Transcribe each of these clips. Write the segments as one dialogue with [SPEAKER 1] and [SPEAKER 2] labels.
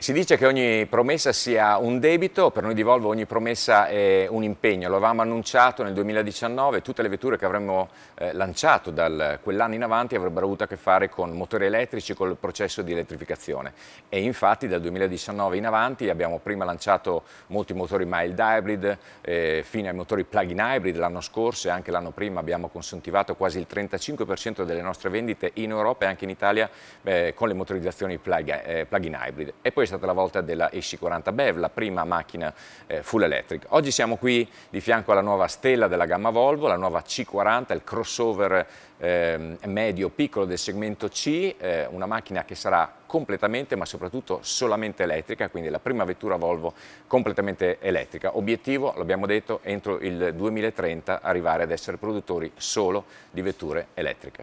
[SPEAKER 1] Si dice che ogni promessa sia un debito, per noi di Volvo ogni promessa è un impegno, lo avevamo annunciato nel 2019, tutte le vetture che avremmo eh, lanciato da quell'anno in avanti avrebbero avuto a che fare con motori elettrici, col processo di elettrificazione e infatti dal 2019 in avanti abbiamo prima lanciato molti motori mild hybrid, eh, fino ai motori plug-in hybrid l'anno scorso e anche l'anno prima abbiamo consentivato quasi il 35% delle nostre vendite in Europa e anche in Italia eh, con le motorizzazioni eh, plug-in plug hybrid. E poi è stata la volta della Esci 40 BEV, la prima macchina eh, full electric. Oggi siamo qui di fianco alla nuova stella della gamma Volvo, la nuova C40, il crossover eh, medio piccolo del segmento C, eh, una macchina che sarà completamente ma soprattutto solamente elettrica, quindi la prima vettura Volvo completamente elettrica. Obiettivo, l'abbiamo detto, entro il 2030 arrivare ad essere produttori
[SPEAKER 2] solo di vetture elettriche.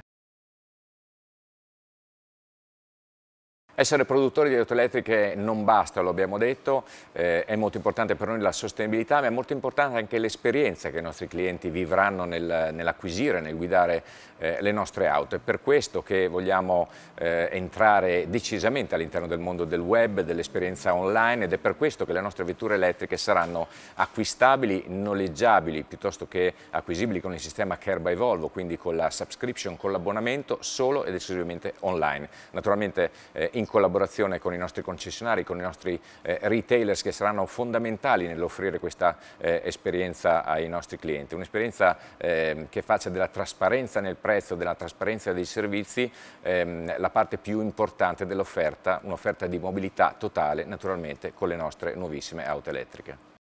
[SPEAKER 1] Essere produttori di auto elettriche non basta, lo abbiamo detto, eh, è molto importante per noi la sostenibilità, ma è molto importante anche l'esperienza che i nostri clienti vivranno nel, nell'acquisire, nel guidare eh, le nostre auto. È per questo che vogliamo eh, entrare decisamente all'interno del mondo del web, dell'esperienza online ed è per questo che le nostre vetture elettriche saranno acquistabili, noleggiabili, piuttosto che acquisibili con il sistema Care by Volvo, quindi con la subscription, con l'abbonamento, solo ed esclusivamente online. Naturalmente eh, in in collaborazione con i nostri concessionari, con i nostri eh, retailers che saranno fondamentali nell'offrire questa eh, esperienza ai nostri clienti. Un'esperienza eh, che faccia della trasparenza nel prezzo, della trasparenza dei servizi, ehm, la parte più importante dell'offerta, un'offerta di mobilità totale naturalmente con le nostre nuovissime auto elettriche.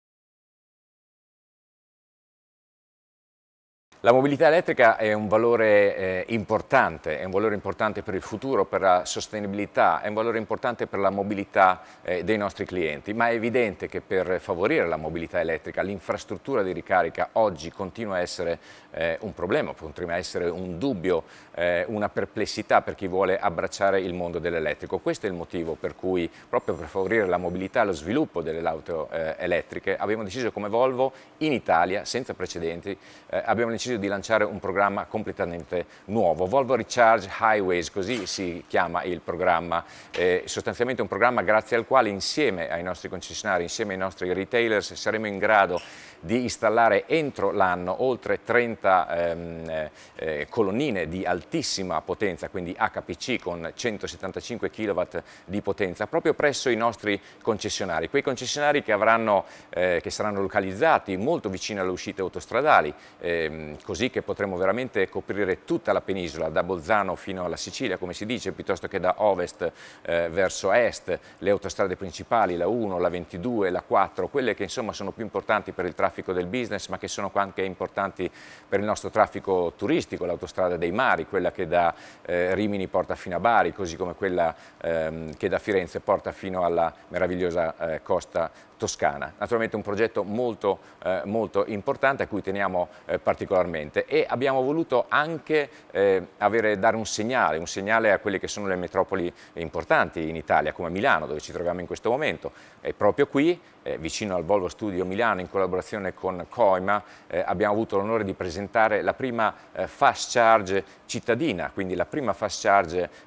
[SPEAKER 2] La mobilità elettrica
[SPEAKER 1] è un valore eh, importante, è un valore importante per il futuro, per la sostenibilità, è un valore importante per la mobilità eh, dei nostri clienti, ma è evidente che per favorire la mobilità elettrica l'infrastruttura di ricarica oggi continua a essere eh, un problema, continua a essere un dubbio, eh, una perplessità per chi vuole abbracciare il mondo dell'elettrico. Questo è il motivo per cui proprio per favorire la mobilità e lo sviluppo delle auto eh, elettriche abbiamo deciso come Volvo in Italia, senza precedenti, eh, abbiamo deciso deciso di lanciare un programma completamente nuovo, Volvo Recharge Highways, così si chiama il programma, eh, sostanzialmente un programma grazie al quale insieme ai nostri concessionari, insieme ai nostri retailers saremo in grado di installare entro l'anno oltre 30 ehm, eh, eh, colonnine di altissima potenza, quindi HPC con 175 kW di potenza, proprio presso i nostri concessionari. Quei concessionari che, avranno, eh, che saranno localizzati molto vicino alle uscite autostradali, ehm, così che potremo veramente coprire tutta la penisola, da Bolzano fino alla Sicilia, come si dice, piuttosto che da ovest eh, verso est, le autostrade principali, la 1, la 22, la 4, quelle che insomma sono più importanti per il traffico traffico del business ma che sono anche importanti per il nostro traffico turistico, l'autostrada dei mari, quella che da eh, Rimini porta fino a Bari, così come quella ehm, che da Firenze porta fino alla meravigliosa eh, costa Toscana. Naturalmente un progetto molto, eh, molto importante a cui teniamo eh, particolarmente e abbiamo voluto anche eh, avere, dare un segnale, un segnale a quelle che sono le metropoli importanti in Italia come Milano dove ci troviamo in questo momento e proprio qui eh, vicino al Volvo Studio Milano in collaborazione con Coima eh, abbiamo avuto l'onore di presentare la prima eh, fast charge cittadina, quindi la prima fast charge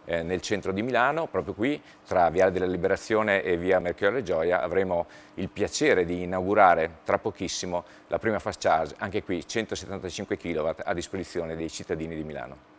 [SPEAKER 1] nel centro di Milano, proprio qui tra Viale della Liberazione e Via Mercurio Gioia avremo il piacere di inaugurare tra pochissimo la prima fast charge, anche qui 175 kW a disposizione dei
[SPEAKER 2] cittadini di Milano.